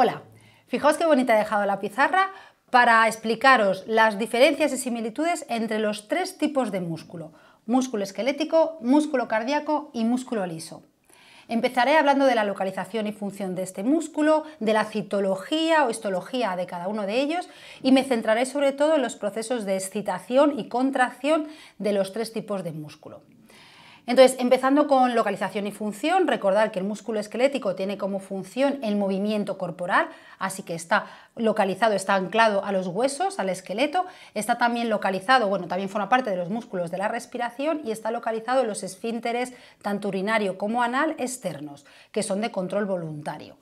Hola, fijaos qué bonita he dejado la pizarra para explicaros las diferencias y similitudes entre los tres tipos de músculo, músculo esquelético, músculo cardíaco y músculo liso. Empezaré hablando de la localización y función de este músculo, de la citología o histología de cada uno de ellos y me centraré sobre todo en los procesos de excitación y contracción de los tres tipos de músculo. Entonces, empezando con localización y función, recordar que el músculo esquelético tiene como función el movimiento corporal, así que está localizado, está anclado a los huesos, al esqueleto, está también localizado, bueno, también forma parte de los músculos de la respiración y está localizado en los esfínteres, tanto urinario como anal, externos, que son de control voluntario.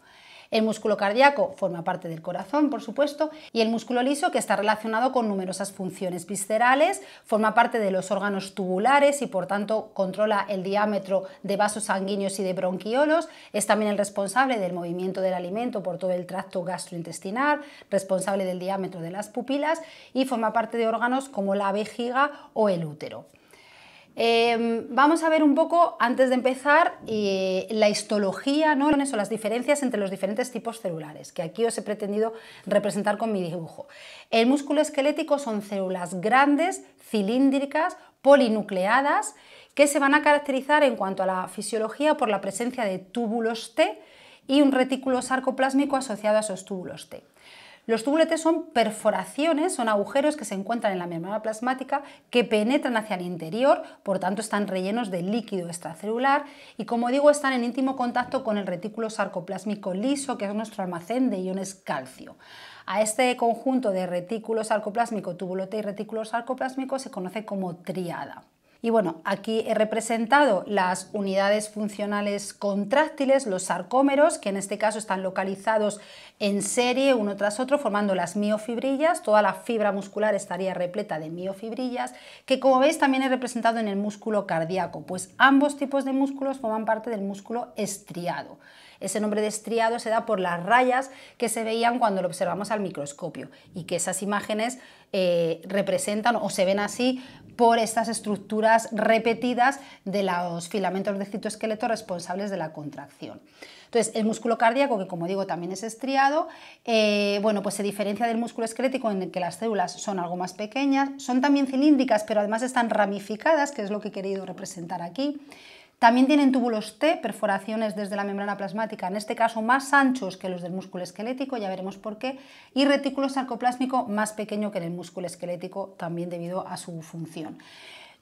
El músculo cardíaco forma parte del corazón, por supuesto, y el músculo liso, que está relacionado con numerosas funciones viscerales, forma parte de los órganos tubulares y por tanto controla el diámetro de vasos sanguíneos y de bronquiolos, es también el responsable del movimiento del alimento por todo el tracto gastrointestinal, responsable del diámetro de las pupilas y forma parte de órganos como la vejiga o el útero. Em, vamos a ver un poco, antes de empezar, eh, la histología, ¿no? Eso, las diferencias entre los diferentes tipos celulares, que aquí os he pretendido representar con mi dibujo. El músculo esquelético son células grandes, cilíndricas, polinucleadas, que se van a caracterizar en cuanto a la fisiología por la presencia de túbulos T y un retículo sarcoplásmico asociado a esos túbulos T. Los tubuletes son perforaciones, son agujeros que se encuentran en la membrana plasmática que penetran hacia el interior, por tanto están rellenos de líquido extracelular y como digo están en íntimo contacto con el retículo sarcoplásmico liso, que es nuestro almacén de iones calcio. A este conjunto de retículo sarcoplásmico, tubulote y retículo sarcoplásmico se conoce como triada. Y bueno, aquí he representado las unidades funcionales contráctiles, los sarcómeros, que en este caso están localizados en serie uno tras otro, formando las miofibrillas. Toda la fibra muscular estaría repleta de miofibrillas, que como veis también he representado en el músculo cardíaco, pues ambos tipos de músculos forman parte del músculo estriado. Ese nombre de estriado se da por las rayas que se veían cuando lo observamos al microscopio y que esas imágenes eh, representan o se ven así por estas estructuras repetidas de los filamentos de citoesqueleto responsables de la contracción. Entonces, el músculo cardíaco, que como digo también es estriado, eh, bueno, pues se diferencia del músculo esquelético en el que las células son algo más pequeñas, son también cilíndricas, pero además están ramificadas, que es lo que he querido representar aquí también tienen túbulos T, perforaciones desde la membrana plasmática, en este caso más anchos que los del músculo esquelético, ya veremos por qué, y retículo sarcoplásmico más pequeño que en el músculo esquelético, también debido a su función.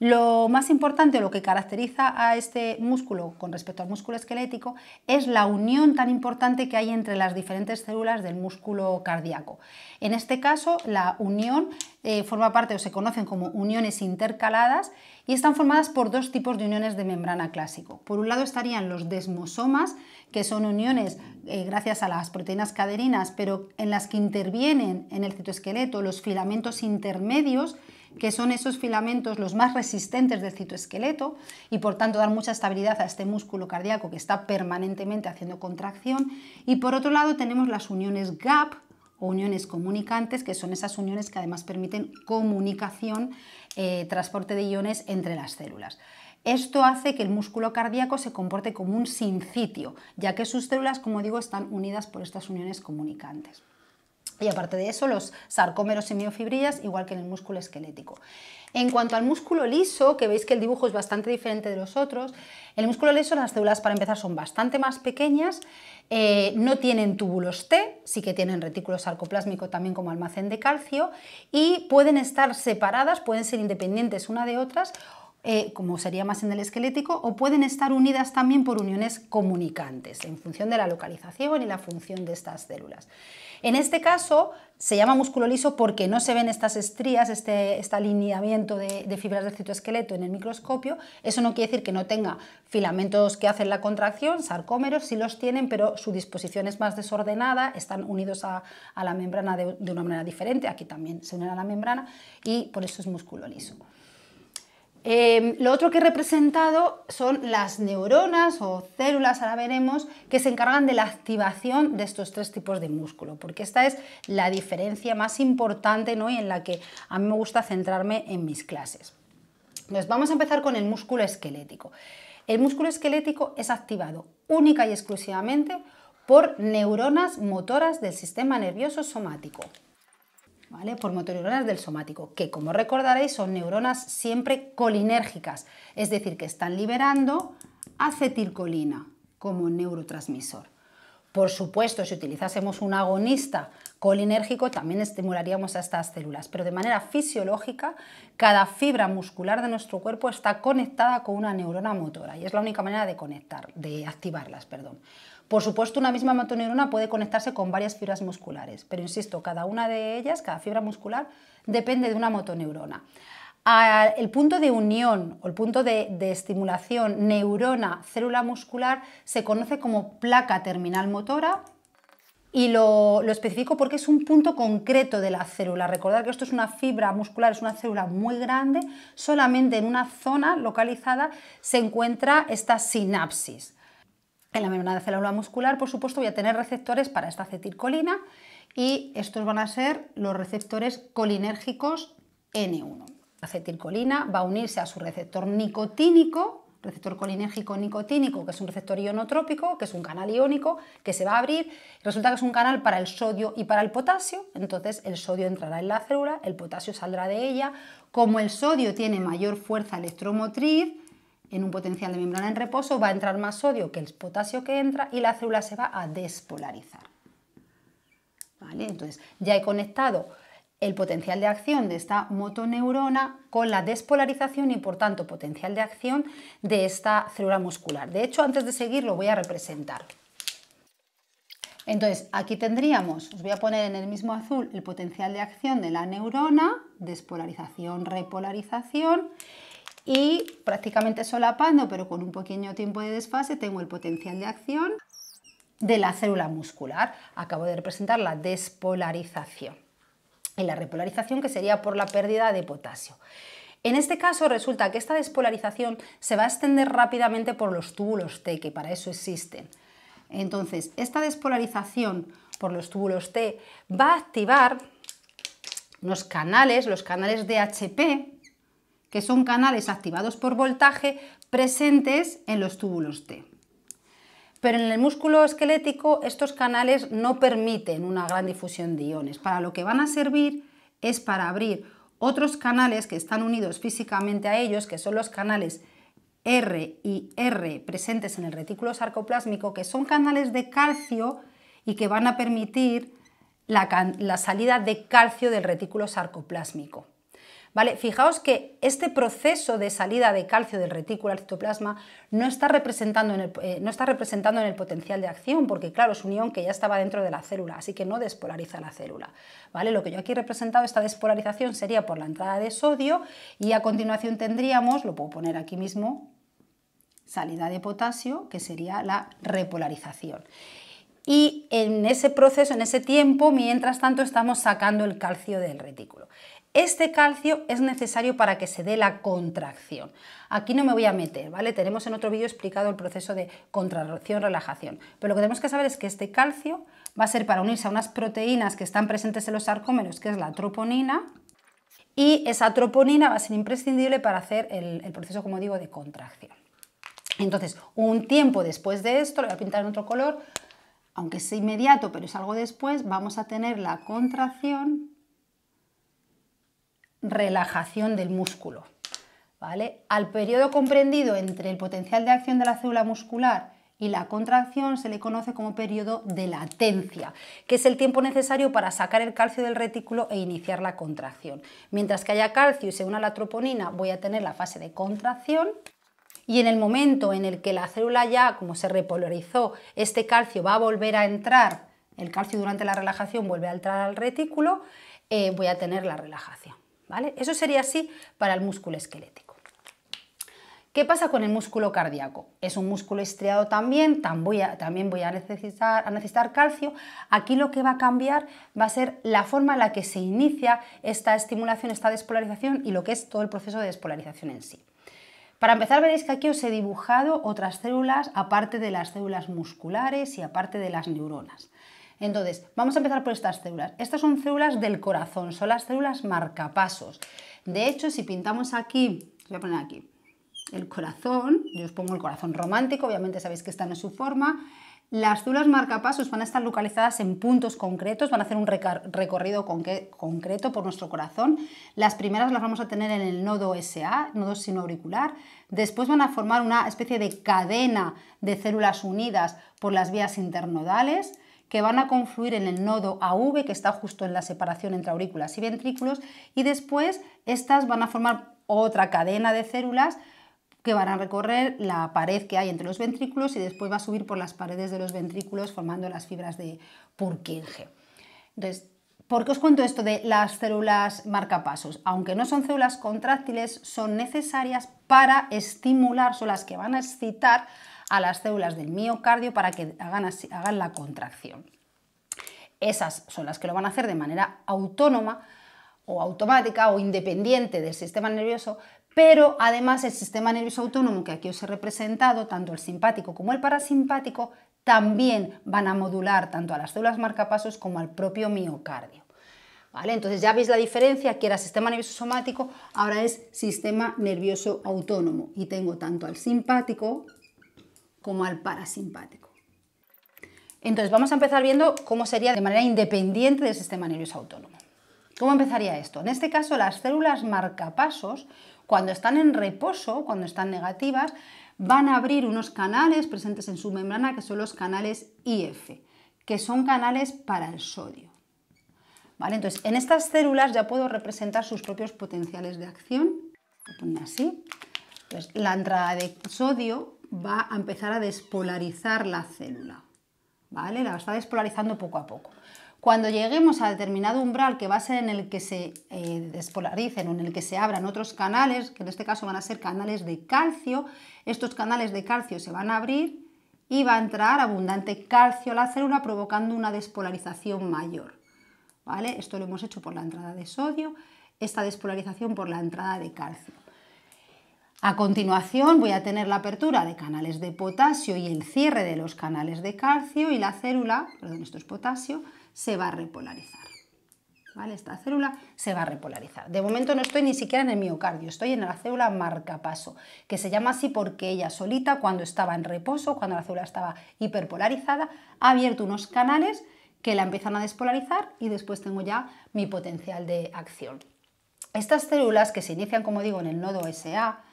Lo más importante lo que caracteriza a este músculo con respecto al músculo esquelético es la unión tan importante que hay entre las diferentes células del músculo cardíaco. En este caso, la unión eh, forma parte o se conocen como uniones intercaladas y están formadas por dos tipos de uniones de membrana clásico. Por un lado estarían los desmosomas, que son uniones eh, gracias a las proteínas caderinas, pero en las que intervienen en el citoesqueleto los filamentos intermedios, que son esos filamentos los más resistentes del citoesqueleto y por tanto dar mucha estabilidad a este músculo cardíaco que está permanentemente haciendo contracción. Y por otro lado tenemos las uniones GAP, o uniones comunicantes, que son esas uniones que además permiten comunicación, eh, transporte de iones entre las células. Esto hace que el músculo cardíaco se comporte como un sincitio, ya que sus células, como digo, están unidas por estas uniones comunicantes. Y aparte de eso, los sarcómeros y miofibrillas, igual que en el músculo esquelético. En cuanto al músculo liso, que veis que el dibujo es bastante diferente de los otros, el músculo liso, las células para empezar son bastante más pequeñas, eh, no tienen túbulos T, sí que tienen retículo sarcoplásmico también como almacén de calcio y pueden estar separadas, pueden ser independientes una de otras eh, como sería más en el esquelético, o pueden estar unidas también por uniones comunicantes, en función de la localización y la función de estas células. En este caso se llama músculo liso porque no se ven estas estrías, este, este alineamiento de, fibras del citoesqueleto en el microscopio. Eso no quiere decir que no tenga filamentos que hacen la contracción, sarcómeros sí los tienen, pero su disposición es más desordenada, están unidos a, la membrana de, de una manera diferente, aquí también se unen a la membrana y por eso es músculo liso. Em, lo otro que he representado son las neuronas o células, ahora veremos, que se encargan de la activación de estos tres tipos de músculo, porque esta es la diferencia más importante y en la que a mí me gusta centrarme en mis clases. vamos a empezar con el músculo esquelético. El músculo esquelético es activado única y exclusivamente por neuronas motoras del sistema nervioso somático por neuronas del somático, que como recordaréis son neuronas siempre colinérgicas, es decir, que están liberando acetilcolina como neurotransmisor. Por supuesto, si utilizásemos un agonista colinérgico, también estimularíamos a estas células, pero de manera fisiológica, cada fibra muscular de nuestro cuerpo está conectada con una neurona motora y es la única manera de conectar, de activarlas, perdón. Por supuesto, una misma motoneurona puede conectarse con varias fibras musculares, pero insisto, cada una de ellas, cada fibra muscular, depende de una motoneurona. El punto de unión o el punto de, estimulación neurona-célula muscular se conoce como placa terminal motora y lo, lo, especifico porque es un punto concreto de la célula. Recordad que esto es una fibra muscular, es una célula muy grande, solamente en una zona localizada se encuentra esta sinapsis. En la membrana de célula muscular, por supuesto, voy a tener receptores para esta acetilcolina y estos van a ser los receptores colinérgicos N1. La acetilcolina va a unirse a su receptor nicotínico, receptor colinérgico nicotínico, que es un receptor ionotrópico, que es un canal iónico, que se va a abrir. Resulta que es un canal para el sodio y para el potasio, entonces el sodio entrará en la célula, el potasio saldrá de ella. Como el sodio tiene mayor fuerza electromotriz, en un potencial de membrana en reposo va a entrar más sodio que el potasio que entra y la célula se va a despolarizar. ¿Vale? Entonces ya he conectado el potencial de acción de esta motoneurona con la despolarización y por tanto potencial de acción de esta célula muscular. De hecho, antes de seguir lo voy a representar. Entonces, aquí tendríamos, os voy a poner en el mismo azul el potencial de acción de la neurona, despolarización, repolarización, y prácticamente solapando, pero con un pequeño tiempo de desfase, tengo el potencial de acción de la célula muscular. Acabo de representar la despolarización. Y la repolarización que sería por la pérdida de potasio. En este caso resulta que esta despolarización se va a extender rápidamente por los túbulos T, que para eso existen. Entonces, esta despolarización por los túbulos T va a activar los canales, los canales de HP, que son canales activados por voltaje presentes en los túbulos T. Pero en el músculo esquelético estos canales no permiten una gran difusión de iones. Para lo que van a servir es para abrir otros canales que están unidos físicamente a ellos, que son los canales R y R presentes en el retículo sarcoplásmico, que son canales de calcio y que van a permitir la, la salida de calcio del retículo sarcoplásmico. ¿vale? Fijaos que este proceso de salida de calcio del retículo al citoplasma eh, no está representando en el, potencial de acción, porque claro, es un ion que ya estaba dentro de la célula, así que no despolariza la célula, ¿vale? Lo que yo aquí he representado, esta despolarización sería por la entrada de sodio y a continuación tendríamos, lo puedo poner aquí mismo, salida de potasio, que sería la repolarización. Y en ese proceso, en ese tiempo, mientras tanto estamos sacando el calcio del retículo. Este calcio es necesario para que se dé la contracción. Aquí no me voy a meter, ¿vale? Tenemos en otro vídeo explicado el proceso de contracción-relajación. Pero lo que tenemos que saber es que este calcio va a ser para unirse a unas proteínas que están presentes en los sarcómeros, que es la troponina, y esa troponina va a ser imprescindible para hacer el, el proceso, como digo, de contracción. Entonces, un tiempo después de esto, lo voy a pintar en otro color, aunque es inmediato, pero es algo después, vamos a tener la contracción relajación del músculo. ¿vale? Al periodo comprendido entre el potencial de acción de la célula muscular y la contracción se le conoce como periodo de latencia, que es el tiempo necesario para sacar el calcio del retículo e iniciar la contracción. Mientras que haya calcio y se una la troponina, voy a tener la fase de contracción y en el momento en el que la célula ya, como se repolarizó, este calcio va a volver a entrar, el calcio durante la relajación vuelve a entrar al retículo, eh, voy a tener la relajación. Eso sería así para el músculo esquelético. ¿Qué pasa con el músculo cardíaco? Es un músculo estriado también, también voy a necesitar calcio. Aquí lo que va a cambiar va a ser la forma en la que se inicia esta estimulación, esta despolarización y lo que es todo el proceso de despolarización en sí. Para empezar veréis que aquí os he dibujado otras células aparte de las células musculares y aparte de las neuronas. Entonces, vamos a empezar por estas células. Estas son células del corazón, son las células marcapasos. De hecho, si pintamos aquí, voy a poner aquí, el corazón, yo os pongo el corazón romántico, obviamente sabéis que están en su forma, las células marcapasos van a estar localizadas en puntos concretos, van a hacer un recorrido concreto por nuestro corazón. Las primeras las vamos a tener en el nodo SA, nodo sinoauricular. Después van a formar una especie de cadena de células unidas por las vías internodales que van a confluir en el nodo AV que está justo en la separación entre aurículas y ventrículos y después estas van a formar otra cadena de células que van a recorrer la pared que hay entre los ventrículos y después va a subir por las paredes de los ventrículos formando las fibras de Purkinje. Entonces, ¿Por qué os cuento esto de las células marcapasos? Aunque no son células contráctiles, son necesarias para estimular, son las que van a excitar a las células del miocardio para que hagan, la contracción. Esas son las que lo van a hacer de manera autónoma o automática o independiente del sistema nervioso, pero además el sistema nervioso autónomo que aquí os he representado, tanto el simpático como el parasimpático, también van a modular tanto a las células marcapasos como al propio miocardio. ¿Vale? Entonces ya veis la diferencia, que era sistema nervioso somático, ahora es sistema nervioso autónomo y tengo tanto al simpático como al parasimpático. Entonces vamos a empezar viendo cómo sería de manera independiente del sistema nervioso autónomo. ¿Cómo empezaría esto? En este caso las células marcapasos, cuando están en reposo, cuando están negativas, van a abrir unos canales presentes en su membrana que son los canales IF, que son canales para el sodio. Entonces, en estas células ya puedo representar sus propios potenciales de acción. Lo así. la entrada de sodio va a empezar a despolarizar la célula. ¿Vale? La está despolarizando poco a poco. Cuando lleguemos a determinado umbral que va a ser en el que se eh, despolaricen o en el que se abran otros canales, que en este caso van a ser canales de calcio, estos canales de calcio se van a abrir y va a entrar abundante calcio a la célula provocando una despolarización mayor. ¿Vale? Esto lo hemos hecho por la entrada de sodio, esta despolarización por la entrada de calcio. A continuación voy a tener la apertura de canales de potasio y el cierre de los canales de calcio y la célula, perdón, esto es potasio, se va a repolarizar. Esta célula se va a repolarizar. De momento no estoy ni siquiera en el miocardio, estoy en la célula marcapaso, que se llama así porque ella solita, cuando estaba en reposo, cuando la célula estaba hiperpolarizada, ha abierto unos canales que la empiezan a despolarizar y después tengo ya mi potencial de acción. Estas células que se inician, como digo, en el nodo SA,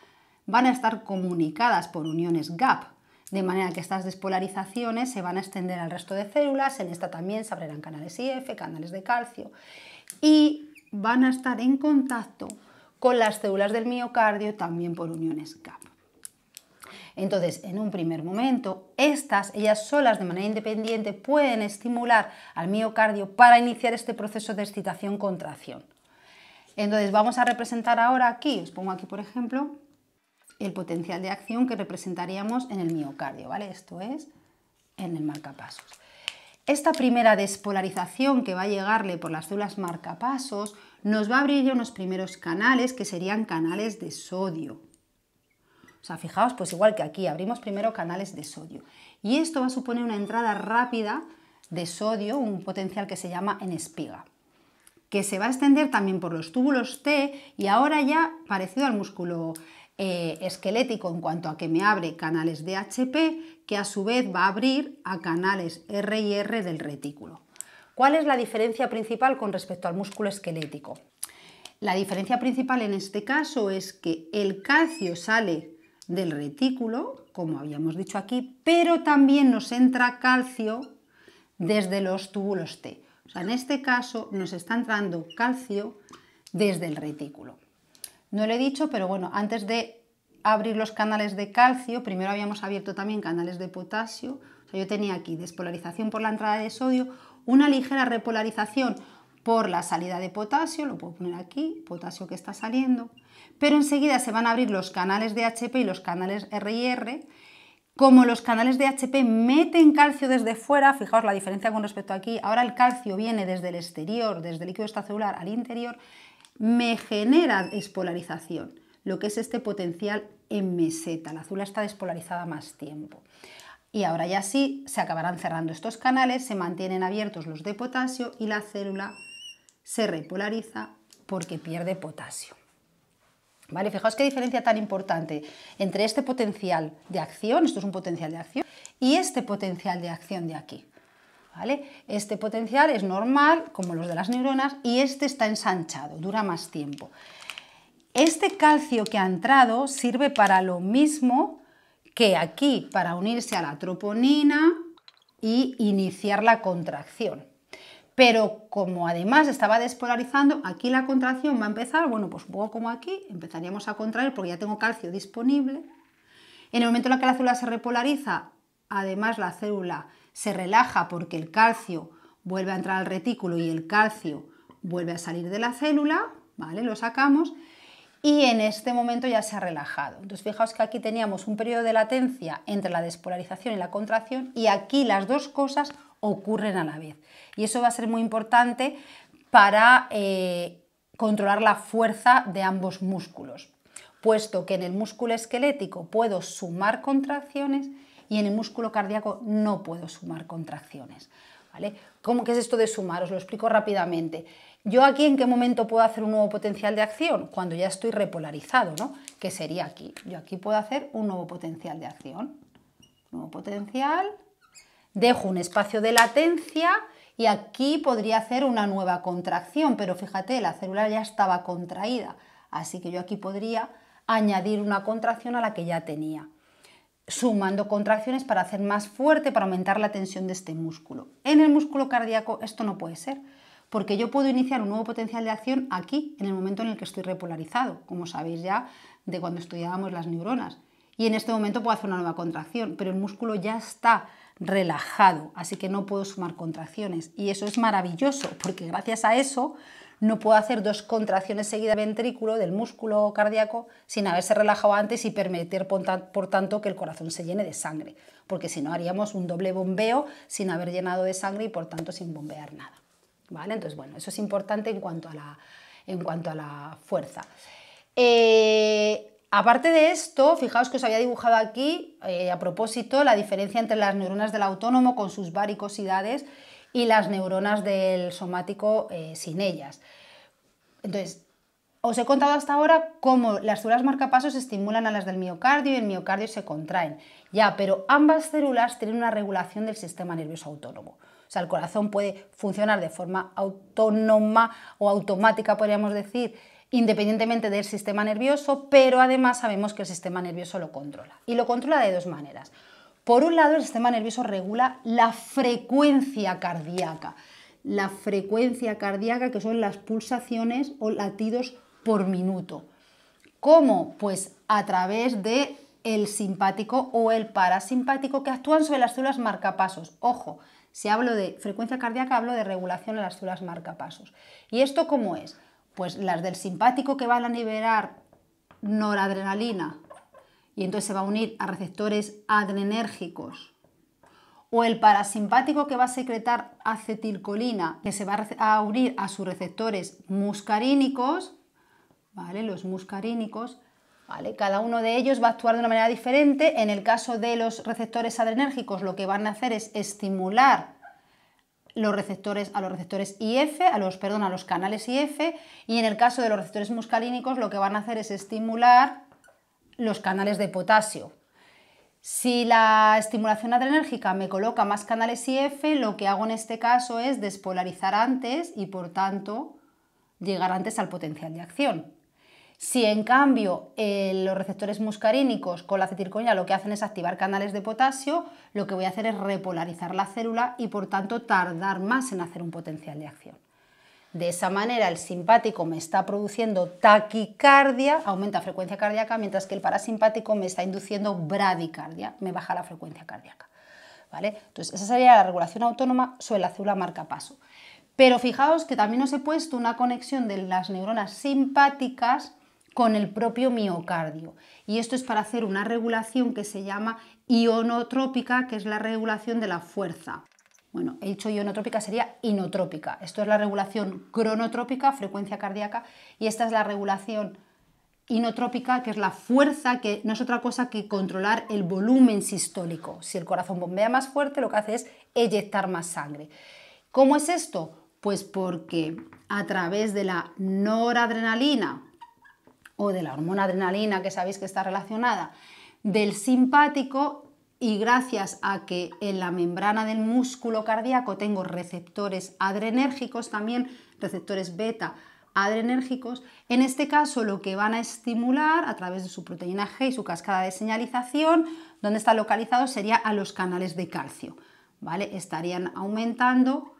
van a estar comunicadas por uniones gap, de manera que estas despolarizaciones se van a extender al resto de células, en esta también se abrirán canales IF, canales de calcio, y van a estar en contacto con las células del miocardio también por uniones gap. Entonces, en un primer momento, estas, ellas solas, de manera independiente, pueden estimular al miocardio para iniciar este proceso de excitación-contracción. Entonces, vamos a representar ahora aquí, os pongo aquí, por ejemplo, el potencial de acción que representaríamos en el miocardio, ¿vale? Esto es en el marcapasos. Esta primera despolarización que va a llegarle por las células marcapasos nos va a abrir ya unos primeros canales que serían canales de sodio. O sea, fijaos, pues igual que aquí, abrimos primero canales de sodio. Y esto va a suponer una entrada rápida de sodio, un potencial que se llama en espiga que se va a extender también por los túbulos T y ahora ya parecido al músculo eh, esquelético en cuanto a que me abre canales de DHP, que a su vez va a abrir a canales R y R del retículo. ¿Cuál es la diferencia principal con respecto al músculo esquelético? La diferencia principal en este caso es que el calcio sale del retículo, como habíamos dicho aquí, pero también nos entra calcio desde los túbulos T. sea, en este caso nos está entrando calcio desde el retículo. No lo he dicho, pero bueno, antes de abrir los canales de calcio, primero habíamos abierto también canales de potasio. O sea, yo tenía aquí despolarización por la entrada de sodio, una ligera repolarización por la salida de potasio, lo puedo poner aquí, potasio que está saliendo, pero enseguida se van a abrir los canales de HP y los canales R. Como los canales de HP meten calcio desde fuera, fijaos la diferencia con respecto a aquí, ahora el calcio viene desde el exterior, desde el líquido extracelular al interior, me genera despolarización, lo que es este potencial en meseta. La azul está despolarizada más tiempo. Y ahora ya sí, se acabarán cerrando estos canales, se mantienen abiertos los de potasio y la célula se repolariza porque pierde potasio. ¿Vale? Fijaos qué diferencia tan importante entre este potencial de acción, esto es un potencial de acción, y este potencial de acción de aquí. Este potencial es normal, como los de las neuronas, y este está ensanchado, dura más tiempo. Este calcio que ha entrado sirve para lo mismo que aquí, para unirse a la troponina y iniciar la contracción. Pero como además estaba despolarizando, aquí la contracción va a empezar, bueno, pues un poco como aquí, empezaríamos a contraer porque ya tengo calcio disponible. En el momento en que la célula se repolariza, además la célula se relaja porque el calcio vuelve a entrar al retículo y el calcio vuelve a salir de la célula, ¿vale? Lo sacamos y en este momento ya se ha relajado. Entonces fijaos que aquí teníamos un periodo de latencia entre la despolarización y la contracción y aquí las dos cosas ocurren a la vez. Y eso va a ser muy importante para eh, controlar la fuerza de ambos músculos, puesto que en el músculo esquelético puedo sumar contracciones y en el músculo cardíaco no puedo sumar contracciones. ¿Vale? ¿Cómo que es esto de sumar? Os lo explico rápidamente. ¿Yo aquí en qué momento puedo hacer un nuevo potencial de acción? Cuando ya estoy repolarizado, ¿no? Que sería aquí. Yo aquí puedo hacer un nuevo potencial de acción. Nuevo potencial. Dejo un espacio de latencia y aquí podría hacer una nueva contracción, pero fíjate, la célula ya estaba contraída, así que yo aquí podría añadir una contracción a la que ya tenía sumando contracciones para hacer más fuerte, para aumentar la tensión de este músculo. En el músculo cardíaco esto no puede ser, porque yo puedo iniciar un nuevo potencial de acción aquí, en el momento en el que estoy repolarizado, como sabéis ya de cuando estudiábamos las neuronas. Y en este momento puedo hacer una nueva contracción, pero el músculo ya está relajado, así que no puedo sumar contracciones. Y eso es maravilloso, porque gracias a eso no puedo hacer dos contracciones seguidas del ventrículo, del músculo cardíaco, sin haberse relajado antes y permitir, por tanto, que el corazón se llene de sangre, porque si no haríamos un doble bombeo sin haber llenado de sangre y, por tanto, sin bombear nada. ¿Vale? Entonces, bueno, eso es importante en cuanto a la, en cuanto a la fuerza. Eh, aparte de esto, fijaos que os había dibujado aquí, eh, a propósito, la diferencia entre las neuronas del autónomo con sus varicosidades y las neuronas del somático eh, sin ellas. Entonces, os he contado hasta ahora cómo las células marcapasos estimulan a las del miocardio y el miocardio se contraen. Ya, pero ambas células tienen una regulación del sistema nervioso autónomo. O sea, el corazón puede funcionar de forma autónoma o automática, podríamos decir, independientemente del sistema nervioso, pero además sabemos que el sistema nervioso lo controla. Y lo controla de dos maneras. Por un lado, el sistema nervioso regula la frecuencia cardíaca, la frecuencia cardíaca que son las pulsaciones o latidos por minuto. ¿Cómo? Pues a través de el simpático o el parasimpático que actúan sobre las células marcapasos. Ojo, si hablo de frecuencia cardíaca hablo de regulación de las células marcapasos. ¿Y esto cómo es? Pues las del simpático que van a liberar noradrenalina, y entonces se va a unir a receptores adrenérgicos. O el parasimpático que va a secretar acetilcolina, que se va a unir a sus receptores muscarínicos, ¿vale? Los muscarínicos, ¿vale? Cada uno de ellos va a actuar de una manera diferente. En el caso de los receptores adrenérgicos, lo que van a hacer es estimular los receptores, a los receptores IF, a los, perdón, a los canales IF, y en el caso de los receptores muscarínicos lo que van a hacer es estimular los canales de potasio. Si la estimulación adrenérgica me coloca más canales IF, lo que hago en este caso es despolarizar antes y por tanto llegar antes al potencial de acción. Si en cambio los receptores muscarínicos con la acetilcolina lo que hacen es activar canales de potasio, lo que voy a hacer es repolarizar la célula y por tanto tardar más en hacer un potencial de acción. De esa manera el simpático me está produciendo taquicardia, aumenta frecuencia cardíaca, mientras que el parasimpático me está induciendo bradicardia, me baja la frecuencia cardíaca. ¿Vale? Entonces, esa sería la regulación autónoma sobre la célula marcapaso. Pero fijaos que también os he puesto una conexión de las neuronas simpáticas con el propio miocardio. Y esto es para hacer una regulación que se llama ionotrópica, que es la regulación de la fuerza. Bueno, he dicho ionotrópica, sería inotrópica. Esto es la regulación cronotrópica, frecuencia cardíaca, y esta es la regulación inotrópica, que es la fuerza, que no es otra cosa que controlar el volumen sistólico. Si el corazón bombea más fuerte, lo que hace es eyectar más sangre. ¿Cómo es esto? Pues porque a través de la noradrenalina o de la hormona adrenalina, que sabéis que está relacionada, del simpático y gracias a que en la membrana del músculo cardíaco tengo receptores adrenérgicos también, receptores beta adrenérgicos, en este caso lo que van a estimular a través de su proteína G y su cascada de señalización, donde está localizado sería a los canales de calcio, Estarían aumentando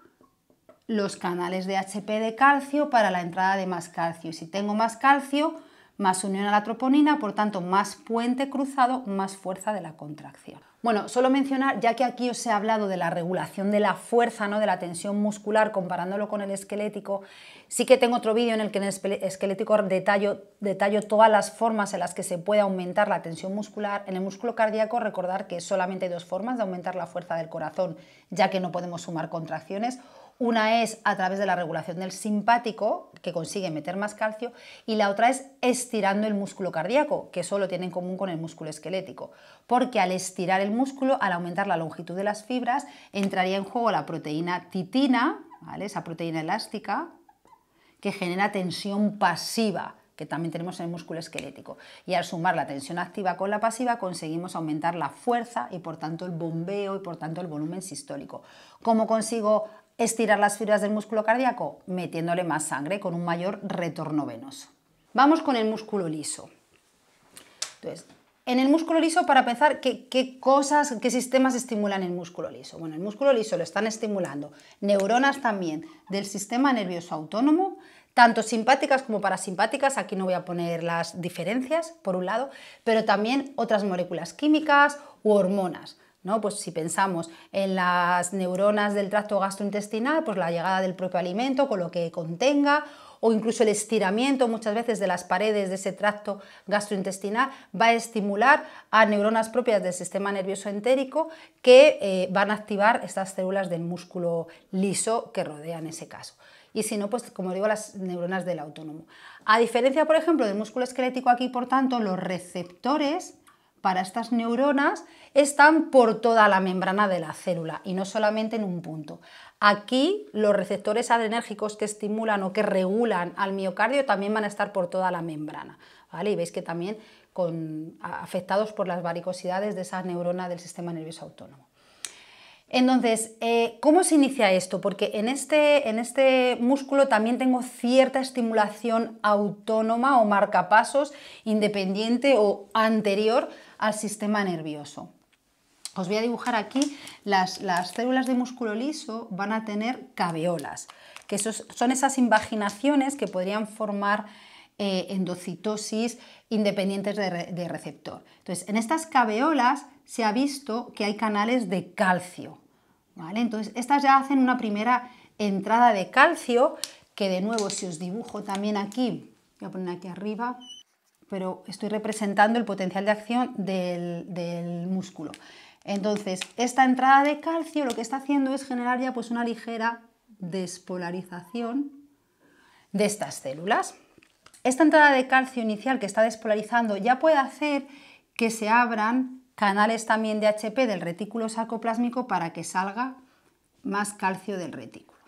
los canales de HP de calcio para la entrada de más calcio. Y si tengo más calcio, más unión a la troponina, por tanto más puente cruzado, más fuerza de la contracción. Bueno, solo mencionar, ya que aquí os he hablado de la regulación de la fuerza, ¿no? de la tensión muscular, comparándolo con el esquelético, sí que tengo otro vídeo en el que en el esquelético detallo, detallo todas las formas en las que se puede aumentar la tensión muscular. En el músculo cardíaco, recordar que solamente hay dos formas de aumentar la fuerza del corazón, ya que no podemos sumar contracciones, una es a través de la regulación del simpático, que consigue meter más calcio, y la otra es estirando el músculo cardíaco, que solo tiene en común con el músculo esquelético, porque al estirar el músculo, al aumentar la longitud de las fibras, entraría en juego la proteína titina, esa proteína elástica, que genera tensión pasiva que también tenemos en el músculo esquelético. Y al sumar la tensión activa con la pasiva conseguimos aumentar la fuerza y por tanto el bombeo y por tanto el volumen sistólico. ¿Cómo consigo estirar las fibras del músculo cardíaco? Metiéndole más sangre con un mayor retorno venoso. Vamos con el músculo liso. Entonces, en el músculo liso para pensar qué, qué, cosas, qué sistemas estimulan el músculo liso. Bueno, el músculo liso lo están estimulando neuronas también del sistema nervioso autónomo, tanto simpáticas como parasimpáticas, aquí no voy a poner las diferencias, por un lado, pero también otras moléculas químicas u hormonas. Pues si pensamos en las neuronas del tracto gastrointestinal, pues la llegada del propio alimento con lo que contenga o incluso el estiramiento muchas veces de las paredes de ese tracto gastrointestinal va a estimular a neuronas propias del sistema nervioso entérico que eh, van a activar estas células del músculo liso que rodean ese caso y si no, pues como digo, las neuronas del autónomo. A diferencia, por ejemplo, del músculo esquelético, aquí, por tanto, los receptores para estas neuronas están por toda la membrana de la célula y no solamente en un punto. Aquí los receptores adrenérgicos que estimulan o que regulan al miocardio también van a estar por toda la membrana. Y veis que también con, afectados por las varicosidades de esa neurona del sistema nervioso autónomo. Entonces, eh, ¿cómo se inicia esto? Porque este, en este, músculo también tengo cierta estimulación autónoma o marcapasos independiente o anterior al sistema nervioso. Os voy a dibujar aquí, las, células de músculo liso van a tener caveolas, que son esas invaginaciones que podrían formar eh, endocitosis independientes de, receptor. Entonces, en estas caveolas se ha visto que hay canales de calcio. Entonces, estas ya hacen una primera entrada de calcio, que de nuevo, si os dibujo también aquí, voy a poner aquí arriba, pero estoy representando el potencial de acción del, músculo. Entonces, esta entrada de calcio lo que está haciendo es generar ya pues una ligera despolarización de estas células. Esta entrada de calcio inicial que está despolarizando ya puede hacer que se abran canales también de HP del retículo sarcoplásmico para que salga más calcio del retículo.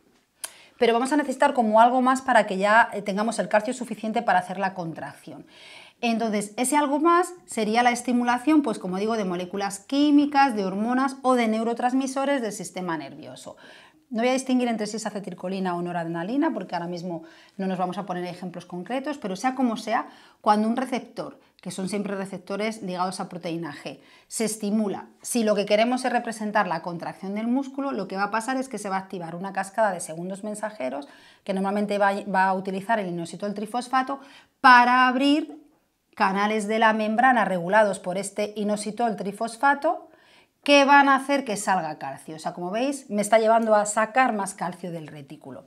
Pero vamos a necesitar como algo más para que ya eh, tengamos el calcio suficiente para hacer la contracción. Entonces, ese algo más sería la estimulación, pues como digo, de moléculas químicas, de hormonas o de neurotransmisores del sistema nervioso. No voy a distinguir entre si es acetilcolina o noradrenalina, porque ahora mismo no nos vamos a poner ejemplos concretos, pero sea como sea, cuando un receptor, que son siempre receptores ligados a proteína G, se estimula, si lo que queremos es representar la contracción del músculo, lo que va a pasar es que se va a activar una cascada de segundos mensajeros que normalmente va, va a utilizar el inositol trifosfato para abrir canales de la membrana regulados por este inositol trifosfato ¿Qué van a hacer que salga calcio. O sea, como veis, me está llevando a sacar más calcio del retículo.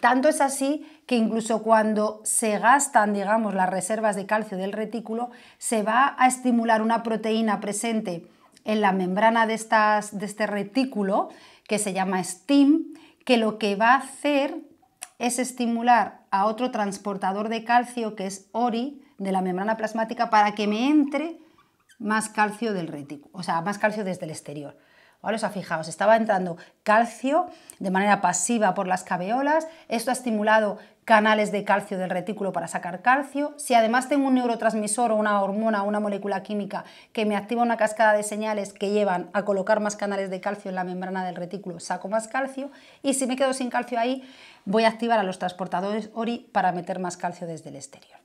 Tanto es así que incluso cuando se gastan, digamos, las reservas de calcio del retículo, se va a estimular una proteína presente en la membrana de, de este retículo, que se llama STIM, que lo que va a hacer es estimular a otro transportador de calcio, que es ORI, de la membrana plasmática, para que me entre más calcio del retículo, o sea, más calcio desde el exterior. os ha fijado, fijaos, estaba entrando calcio de manera pasiva por las caveolas, esto ha estimulado canales de calcio del retículo para sacar calcio. Si además tengo un neurotransmisor o una hormona o una molécula química que me activa una cascada de señales que llevan a colocar más canales de calcio en la membrana del retículo, saco más calcio. Y si me quedo sin calcio ahí, voy a activar a los transportadores ORI para meter más calcio desde el exterior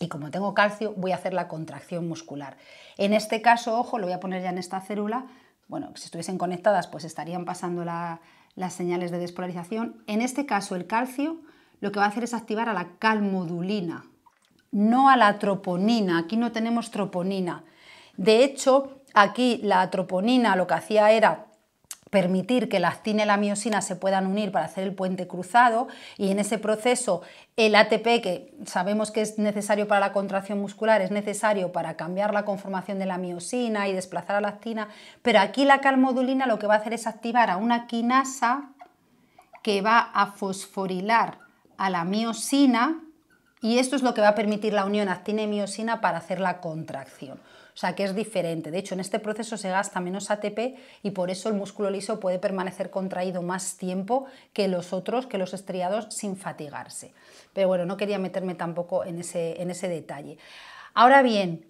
y como tengo calcio voy a hacer la contracción muscular. En este caso, ojo, lo voy a poner ya en esta célula, bueno, si estuviesen conectadas pues estarían pasando las señales de despolarización. En este caso el calcio lo que va a hacer es activar a la calmodulina, no a la troponina, aquí no tenemos troponina. De hecho, aquí la troponina lo que hacía era permitir que la actina y la miosina se puedan unir para hacer el puente cruzado y en ese proceso el ATP, que sabemos que es necesario para la contracción muscular, es necesario para cambiar la conformación de la miosina y desplazar a la actina, pero aquí la calmodulina lo que va a hacer es activar a una quinasa que va a fosforilar a la miosina y esto es lo que va a permitir la unión actina y miosina para hacer la contracción o sea que es diferente. De hecho, en este proceso se gasta menos ATP y por eso el músculo liso puede permanecer contraído más tiempo que los otros, que los estriados, sin fatigarse. Pero bueno, no quería meterme tampoco en ese, en ese detalle. Ahora bien,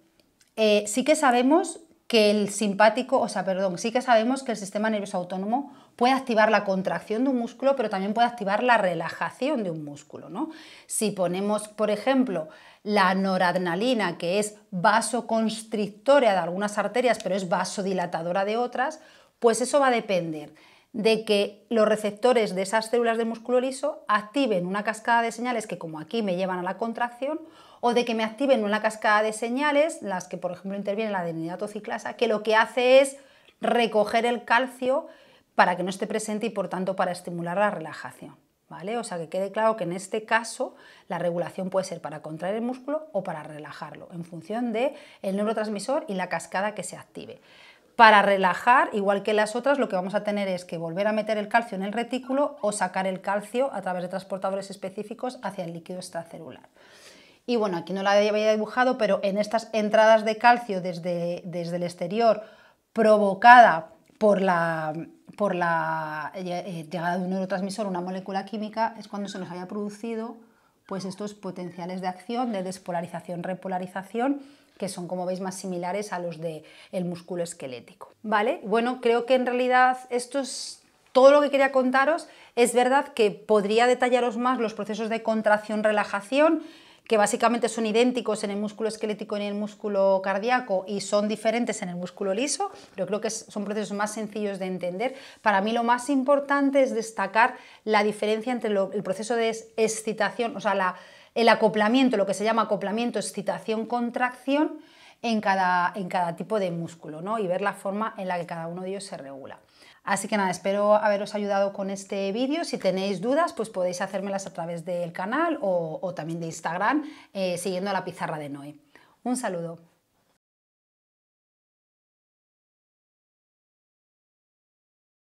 eh, sí que sabemos que el simpático, o sea, perdón, sí que sabemos que el sistema nervioso autónomo puede activar la contracción de un músculo, pero también puede activar la relajación de un músculo, ¿no? Si ponemos, por ejemplo, la noradrenalina, que es vasoconstrictora de algunas arterias, pero es vasodilatadora de otras, pues eso va a depender de que los receptores de esas células de músculo liso activen una cascada de señales que como aquí me llevan a la contracción o de que me activen una cascada de señales, las que por ejemplo interviene la ciclasa, que lo que hace es recoger el calcio para que no esté presente y por tanto para estimular la relajación. O sea, que quede claro que en este caso la regulación puede ser para contraer el músculo o para relajarlo, en función del el neurotransmisor y la cascada que se active. Para relajar, igual que las otras, lo que vamos a tener es que volver a meter el calcio en el retículo o sacar el calcio a través de transportadores específicos hacia el líquido extracelular. Y bueno, aquí no la había dibujado, pero en estas entradas de calcio desde, desde el exterior provocada por la, por la eh, llegada de un neurotransmisor una molécula química es cuando se nos haya producido pues estos potenciales de acción de despolarización, repolarización, que son como veis más similares a los del músculo esquelético. ¿Vale? Bueno, creo que en realidad esto es todo lo que quería contaros. Es verdad que podría detallaros más los procesos de contracción-relajación, que básicamente son idénticos en el músculo esquelético y en el músculo cardíaco y son diferentes en el músculo liso, pero creo que son procesos más sencillos de entender. Para mí lo más importante es destacar la diferencia entre el proceso de excitación, o sea, el acoplamiento, lo que se llama acoplamiento, excitación, contracción en cada, en cada tipo de músculo ¿no? y ver la forma en la que cada uno de ellos se regula. Así que nada, espero haberos ayudado con este vídeo. Si tenéis dudas, pues podéis hacérmelas a través del canal o, también de Instagram, eh, siguiendo la pizarra de Noé. Un saludo.